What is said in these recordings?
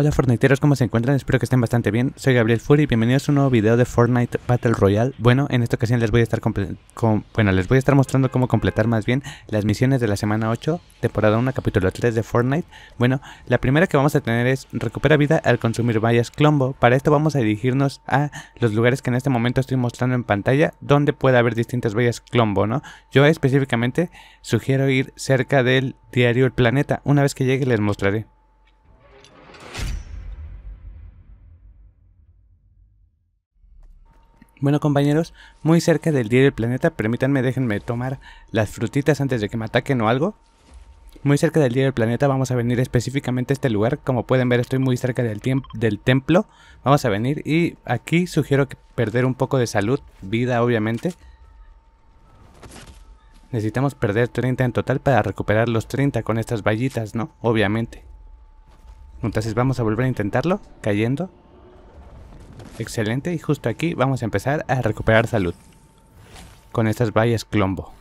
Hola Fortniteros, ¿cómo se encuentran? Espero que estén bastante bien. Soy Gabriel Fury y bienvenidos a un nuevo video de Fortnite Battle Royale. Bueno, en esta ocasión les voy a estar bueno, les voy a estar mostrando cómo completar más bien las misiones de la semana 8, temporada 1, capítulo 3 de Fortnite. Bueno, la primera que vamos a tener es recupera vida al consumir vallas clombo. Para esto vamos a dirigirnos a los lugares que en este momento estoy mostrando en pantalla, donde puede haber distintas vallas clombo, ¿no? Yo específicamente sugiero ir cerca del diario El Planeta. Una vez que llegue les mostraré. Bueno compañeros, muy cerca del día del planeta, permítanme, déjenme tomar las frutitas antes de que me ataquen o algo. Muy cerca del día del planeta vamos a venir específicamente a este lugar, como pueden ver estoy muy cerca del, del templo, vamos a venir y aquí sugiero que perder un poco de salud, vida obviamente. Necesitamos perder 30 en total para recuperar los 30 con estas vallitas, ¿no? Obviamente. Entonces vamos a volver a intentarlo, cayendo. Excelente, y justo aquí vamos a empezar a recuperar salud. Con estas vallas clombo.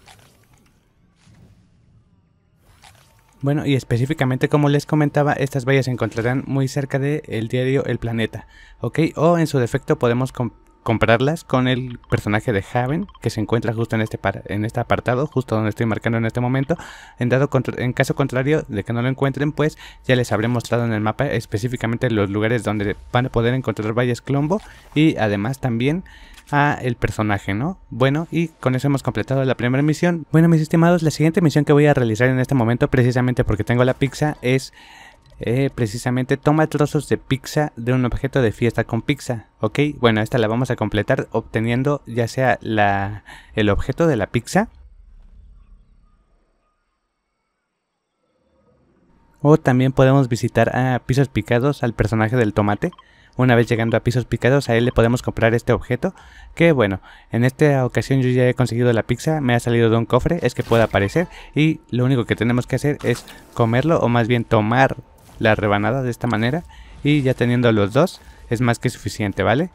Bueno, y específicamente como les comentaba, estas vallas se encontrarán muy cerca del el diario El Planeta, ¿ok? O en su defecto podemos compararlas con el personaje de Haven que se encuentra justo en este, en este apartado, justo donde estoy marcando en este momento. En, en caso contrario de que no lo encuentren, pues ya les habré mostrado en el mapa específicamente los lugares donde van a poder encontrar Valles Clombo y además también a el personaje, ¿no? Bueno, y con eso hemos completado la primera misión. Bueno, mis estimados, la siguiente misión que voy a realizar en este momento, precisamente porque tengo la pizza, es eh, precisamente toma trozos de pizza de un objeto de fiesta con pizza. Ok, bueno, esta la vamos a completar obteniendo ya sea la, el objeto de la pizza O también podemos visitar a Pisos Picados al personaje del tomate. Una vez llegando a Pisos Picados a él le podemos comprar este objeto. Que bueno, en esta ocasión yo ya he conseguido la pizza, me ha salido de un cofre, es que puede aparecer. Y lo único que tenemos que hacer es comerlo o más bien tomar la rebanada de esta manera y ya teniendo los dos es más que suficiente, ¿vale?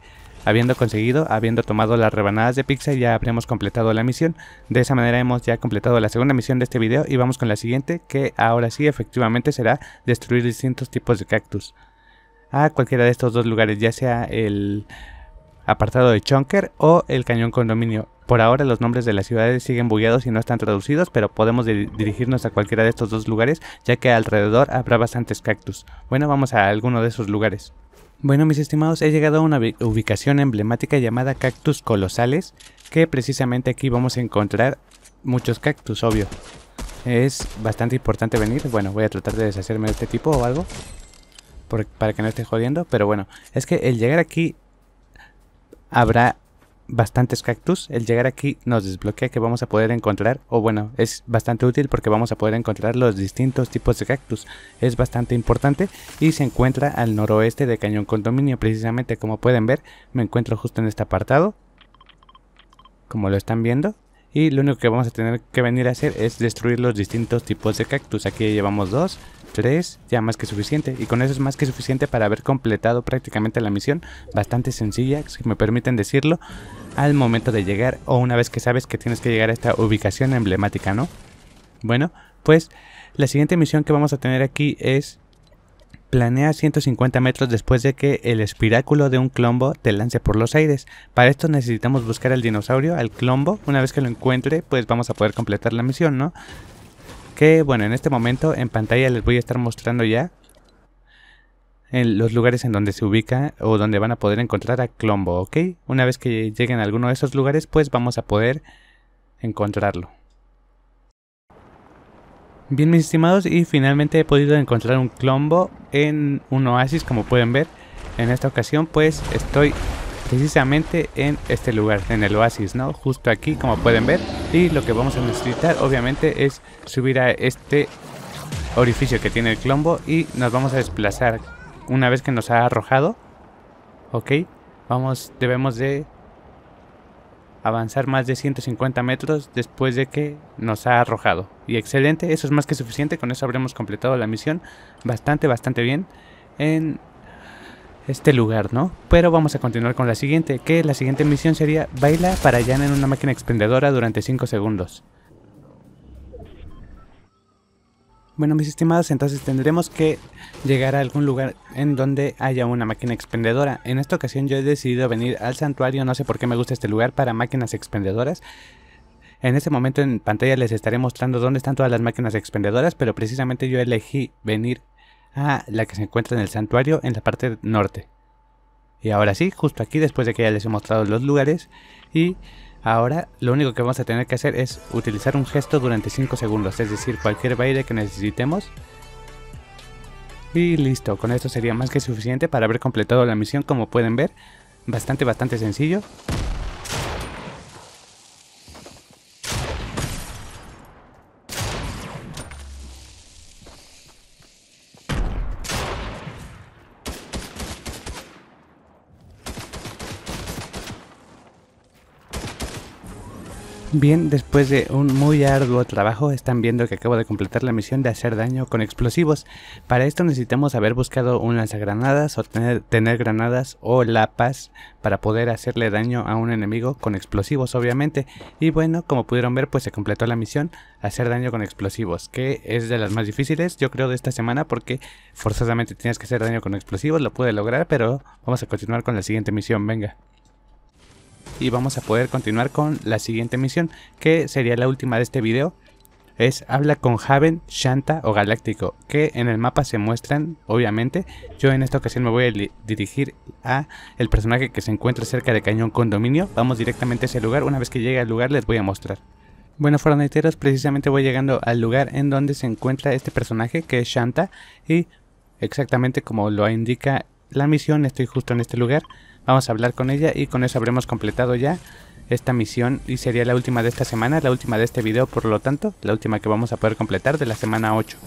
Habiendo conseguido, habiendo tomado las rebanadas de pizza ya habremos completado la misión. De esa manera hemos ya completado la segunda misión de este video y vamos con la siguiente que ahora sí efectivamente será destruir distintos tipos de cactus. A cualquiera de estos dos lugares, ya sea el apartado de Chonker o el cañón condominio. Por ahora los nombres de las ciudades siguen bugueados y no están traducidos, pero podemos dirigirnos a cualquiera de estos dos lugares, ya que alrededor habrá bastantes cactus. Bueno, vamos a alguno de esos lugares. Bueno, mis estimados, he llegado a una ubicación emblemática llamada Cactus Colosales, que precisamente aquí vamos a encontrar muchos cactus, obvio. Es bastante importante venir. Bueno, voy a tratar de deshacerme de este tipo o algo, para que no esté jodiendo, pero bueno, es que el llegar aquí habrá bastantes cactus. El llegar aquí nos desbloquea que vamos a poder encontrar, o bueno, es bastante útil porque vamos a poder encontrar los distintos tipos de cactus. Es bastante importante y se encuentra al noroeste de Cañón Condominio. Precisamente como pueden ver, me encuentro justo en este apartado. Como lo están viendo. Y lo único que vamos a tener que venir a hacer es destruir los distintos tipos de cactus. Aquí llevamos dos, 3 ya más que suficiente y con eso es más que suficiente para haber completado prácticamente la misión bastante sencilla si me permiten decirlo al momento de llegar o una vez que sabes que tienes que llegar a esta ubicación emblemática no bueno pues la siguiente misión que vamos a tener aquí es planea 150 metros después de que el espiráculo de un clombo te lance por los aires. Para esto necesitamos buscar al dinosaurio, al clombo. Una vez que lo encuentre, pues vamos a poder completar la misión, ¿no? Que bueno, en este momento en pantalla les voy a estar mostrando ya en los lugares en donde se ubica o donde van a poder encontrar a Clombo, ¿ok? Una vez que lleguen a alguno de esos lugares, pues vamos a poder encontrarlo. Bien, mis estimados, y finalmente he podido encontrar un Clombo en un oasis, como pueden ver. En esta ocasión, pues estoy precisamente en este lugar, en el oasis, ¿no? Justo aquí, como pueden ver. Y lo que vamos a necesitar, obviamente, es subir a este orificio que tiene el clombo y nos vamos a desplazar una vez que nos ha arrojado. Ok, vamos, debemos de avanzar más de 150 metros después de que nos ha arrojado. Y excelente, eso es más que suficiente, con eso habremos completado la misión bastante, bastante bien. En este lugar, ¿no? Pero vamos a continuar con la siguiente, que la siguiente misión sería baila para allá en una máquina expendedora durante 5 segundos. Bueno, mis estimados, entonces tendremos que llegar a algún lugar en donde haya una máquina expendedora. En esta ocasión yo he decidido venir al santuario, no sé por qué me gusta este lugar para máquinas expendedoras. En este momento en pantalla les estaré mostrando dónde están todas las máquinas expendedoras, pero precisamente yo elegí venir Ah, la que se encuentra en el santuario en la parte norte. Y ahora sí, justo aquí, después de que ya les he mostrado los lugares. Y ahora lo único que vamos a tener que hacer es utilizar un gesto durante 5 segundos. Es decir, cualquier baile que necesitemos. Y listo, con esto sería más que suficiente para haber completado la misión como pueden ver. Bastante, bastante sencillo. Bien, después de un muy arduo trabajo, están viendo que acabo de completar la misión de hacer daño con explosivos. Para esto necesitamos haber buscado un lanzagranadas o tener, granadas o lapas para poder hacerle daño a un enemigo con explosivos, obviamente. Y bueno, como pudieron ver, pues se completó la misión, hacer daño con explosivos, que es de las más difíciles, yo creo, de esta semana, porque forzosamente tienes que hacer daño con explosivos, lo pude lograr, pero vamos a continuar con la siguiente misión, venga y vamos a poder continuar con la siguiente misión, que sería la última de este video. Es habla con Haven, Shanta o Galáctico, que en el mapa se muestran, obviamente. Yo en esta ocasión me voy a dirigir a el personaje que se encuentra cerca de Cañón Condominio. Vamos directamente a ese lugar, una vez que llegue al lugar les voy a mostrar. Bueno, forniteros, precisamente voy llegando al lugar en donde se encuentra este personaje, que es Shanta, y exactamente como lo indica la misión, estoy justo en este lugar. Vamos a hablar con ella y con eso habremos completado ya esta misión y sería la última de esta semana, la última de este video, por lo tanto, la última que vamos a poder completar de la semana 8,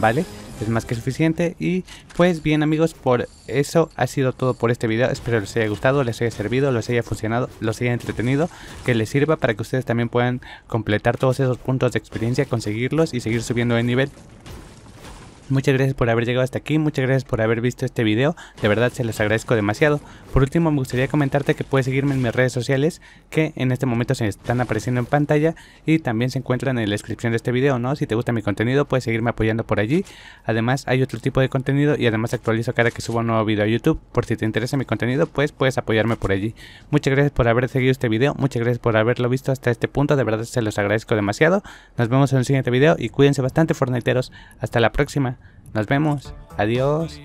¿vale? Es más que suficiente y pues bien amigos, por eso ha sido todo por este video, espero les haya gustado, les haya servido, les haya funcionado, los haya entretenido, que les sirva para que ustedes también puedan completar todos esos puntos de experiencia, conseguirlos y seguir subiendo de nivel. Muchas gracias por haber llegado hasta aquí, muchas gracias por haber visto este video, de verdad se los agradezco demasiado. Por último me gustaría comentarte que puedes seguirme en mis redes sociales que en este momento se están apareciendo en pantalla y también se encuentran en la descripción de este video, ¿no? Si te gusta mi contenido puedes seguirme apoyando por allí. Además hay otro tipo de contenido y además actualizo cada que suba un nuevo video a YouTube. Por si te interesa mi contenido pues puedes apoyarme por allí. Muchas gracias por haber seguido este video, muchas gracias por haberlo visto hasta este punto, de verdad se los agradezco demasiado. Nos vemos en un siguiente video y cuídense bastante forneteros, Hasta la próxima. Nos vemos. Adiós.